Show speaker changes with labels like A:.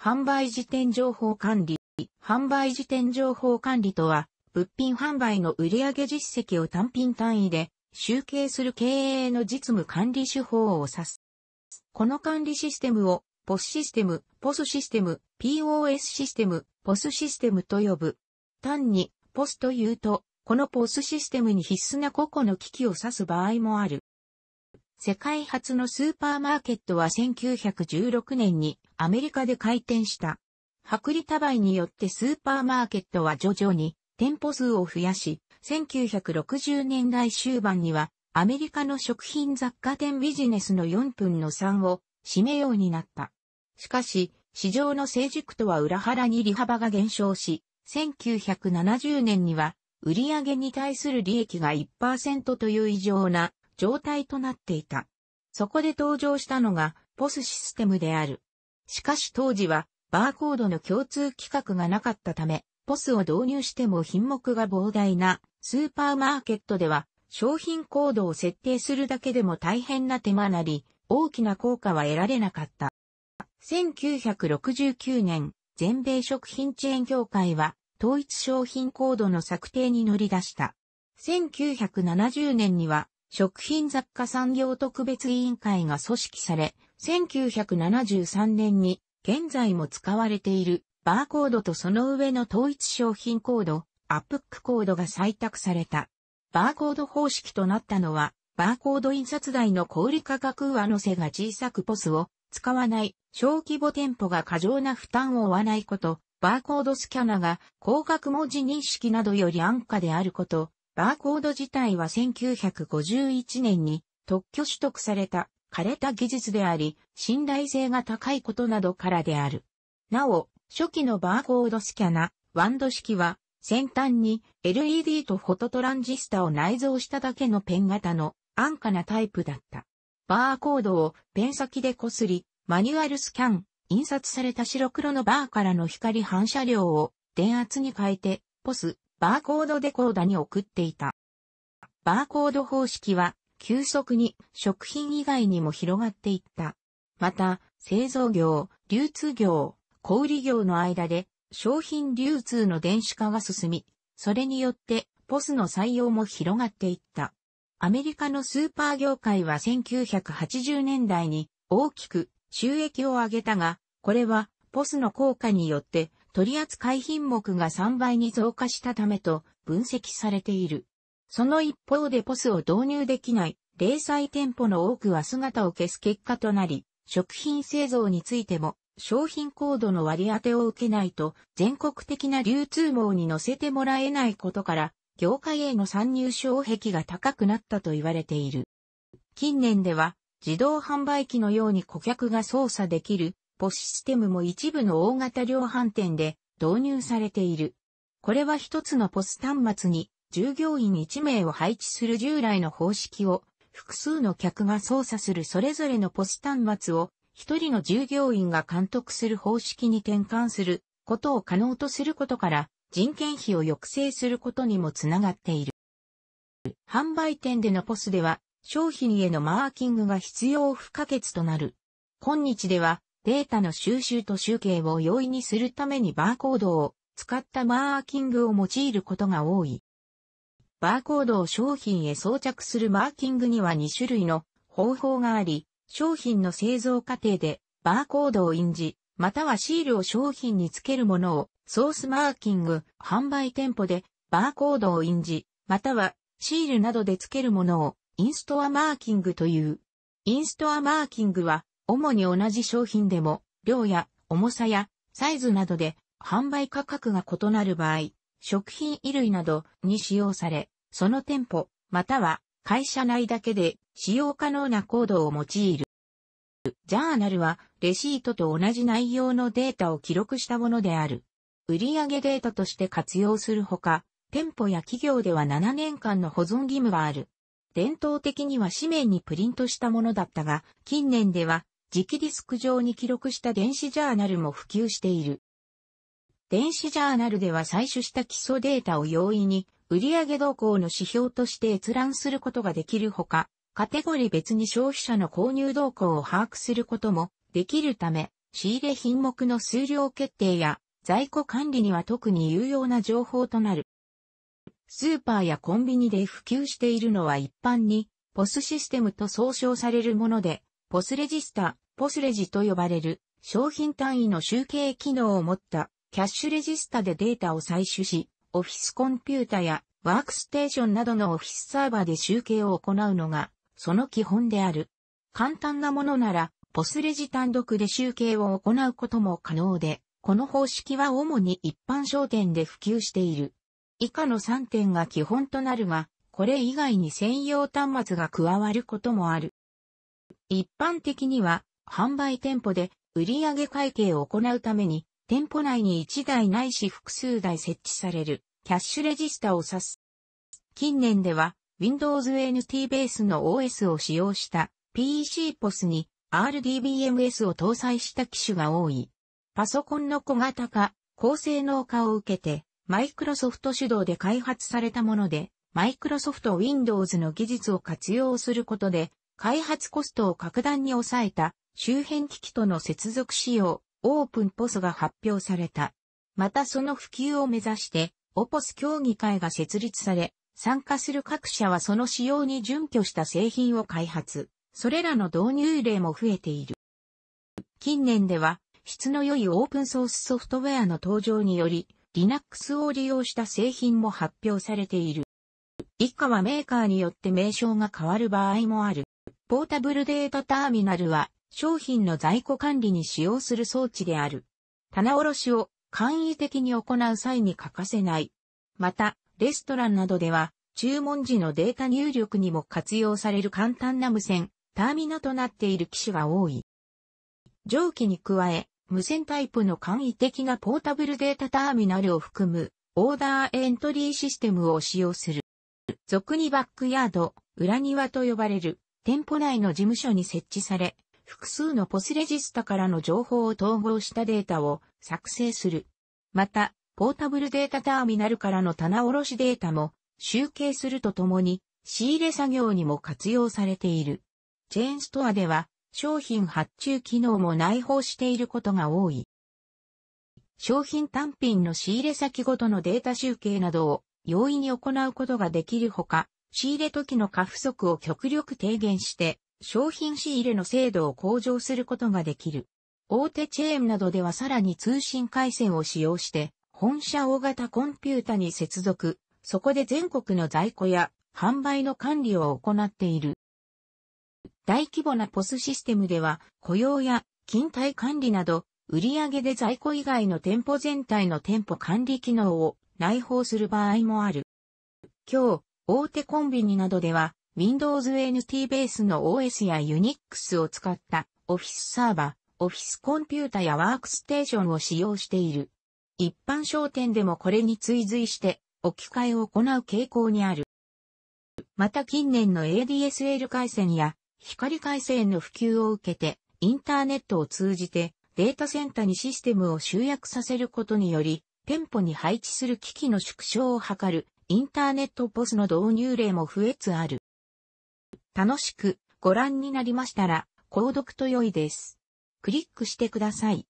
A: 販売時点情報管理。販売時点情報管理とは、物品販売の売上実績を単品単位で集計する経営の実務管理手法を指す。この管理システムを、POS システム、POS システム、POS システム、POS システムと呼ぶ。単に、POS というと、この POS システムに必須な個々の機器を指す場合もある。世界初のスーパーマーケットは1916年にアメリカで開店した。薄利多売によってスーパーマーケットは徐々に店舗数を増やし、1960年代終盤にはアメリカの食品雑貨店ビジネスの4分の3を占めようになった。しかし、市場の成熟とは裏腹に利幅が減少し、1970年には売上に対する利益が1%という異常な状態となっていた。そこで登場したのが POS システムである。しかし当時はバーコードの共通規格がなかったため、POS を導入しても品目が膨大なスーパーマーケットでは商品コードを設定するだけでも大変な手間なり、大きな効果は得られなかった。1969年、全米食品チェーン協会は統一商品コードの策定に乗り出した。1970年には食品雑貨産業特別委員会が組織され、1973年に現在も使われているバーコードとその上の統一商品コード、アップックコードが採択された。バーコード方式となったのは、バーコード印刷代の小売価格上乗せが小さくポスを使わない小規模店舗が過剰な負担を負わないこと、バーコードスキャナが広角文字認識などより安価であること、バーコード自体は1951年に特許取得された枯れた技術であり、信頼性が高いことなどからである。なお、初期のバーコードスキャナ、ワンド式は、先端に LED とフォトトランジスタを内蔵しただけのペン型の安価なタイプだった。バーコードをペン先でこすり、マニュアルスキャン、印刷された白黒のバーからの光反射量を電圧に変えて、ポス、バーコードデコーダに送っていた。バーコード方式は急速に食品以外にも広がっていった。また、製造業、流通業、小売業の間で商品流通の電子化が進み、それによってポスの採用も広がっていった。アメリカのスーパー業界は1980年代に大きく収益を上げたが、これはポスの効果によって取扱品目が3倍に増加したためと分析されている。その一方でポスを導入できない零細店舗の多くは姿を消す結果となり、食品製造についても商品コードの割り当てを受けないと全国的な流通網に乗せてもらえないことから業界への参入障壁が高くなったと言われている。近年では自動販売機のように顧客が操作できるポシステムも一部の大型量販店で導入されている。これは一つのポス端末に従業員1名を配置する従来の方式を複数の客が操作するそれぞれのポス端末を一人の従業員が監督する方式に転換することを可能とすることから人件費を抑制することにもつながっている。販売店でのポスでは商品へのマーキングが必要不可欠となる。今日ではデータの収集と集計を容易にするためにバーコードを使ったマーキングを用いることが多い。バーコードを商品へ装着するマーキングには2種類の方法があり、商品の製造過程でバーコードを印字、またはシールを商品につけるものをソースマーキング、販売店舗でバーコードを印字、またはシールなどでつけるものをインストアマーキングという。インストアマーキングは主に同じ商品でも、量や重さやサイズなどで販売価格が異なる場合、食品衣類などに使用され、その店舗、または会社内だけで使用可能なコードを用いる。ジャーナルはレシートと同じ内容のデータを記録したものである。売上データとして活用するほか、店舗や企業では7年間の保存義務がある。伝統的には紙面にプリントしたものだったが、近年では磁気ディスク上に記録した電子ジャーナルも普及している。電子ジャーナルでは採取した基礎データを容易に売上動向の指標として閲覧することができるほか、カテゴリー別に消費者の購入動向を把握することもできるため、仕入れ品目の数量決定や在庫管理には特に有用な情報となる。スーパーやコンビニで普及しているのは一般に POS システムと総称されるもので、ポスレジスタ、ポスレジと呼ばれる商品単位の集計機能を持ったキャッシュレジスタでデータを採取し、オフィスコンピュータやワークステーションなどのオフィスサーバーで集計を行うのが、その基本である。簡単なものなら、ポスレジ単独で集計を行うことも可能で、この方式は主に一般商店で普及している。以下の3点が基本となるが、これ以外に専用端末が加わることもある。一般的には、販売店舗で売上会計を行うために、店舗内に1台ないし複数台設置されるキャッシュレジスタを指す。近年では Windows NT ベースの OS を使用した PC POS に RDBMS を搭載した機種が多い。パソコンの小型化、高性能化を受けて、マイクロソフト主導で開発されたもので、マイクロソフト Windows の技術を活用することで、開発コストを格段に抑えた周辺機器との接続仕様、オープンポスが発表された。またその普及を目指して、オポス協議会が設立され、参加する各社はその仕様に準拠した製品を開発。それらの導入例も増えている。近年では、質の良いオープンソースソフトウェアの登場により、Linux を利用した製品も発表されている。以下はメーカーによって名称が変わる場合もある。ポータブルデータターミナルは商品の在庫管理に使用する装置である。棚卸しを簡易的に行う際に欠かせない。また、レストランなどでは注文時のデータ入力にも活用される簡単な無線、ターミナとなっている機種が多い。蒸気に加え、無線タイプの簡易的なポータブルデータターミナルを含むオーダーエントリーシステムを使用する。俗にバックヤード、裏庭と呼ばれる店舗内の事務所に設置され、複数のポスレジスタからの情報を統合したデータを作成する。また、ポータブルデータターミナルからの棚卸データも集計するとともに、仕入れ作業にも活用されている。チェーンストアでは、商品発注機能も内包していることが多い。商品単品の仕入れ先ごとのデータ集計などを容易に行うことができるほか、仕入れ時の過不足を極力低減して、商品仕入れの精度を向上することができる。大手チェーンなどではさらに通信回線を使用して、本社大型コンピュータに接続、そこで全国の在庫や販売の管理を行っている。大規模なポスシステムでは、雇用や勤怠管理など、売上で在庫以外の店舗全体の店舗管理機能を内包する場合もある。今日、大手コンビニなどでは、Windows NT ベースの OS や Unix を使った Office サーバー、Office コンピュータやワークステーションを使用している。一般商店でもこれに追随して置き換えを行う傾向にある。また近年の ADSL 回線や光回線の普及を受けてインターネットを通じてデータセンターにシステムを集約させることにより店舗に配置する機器の縮小を図るインターネットポスの導入例も増えつある。楽しくご覧になりましたら、購読と良いです。クリックしてください。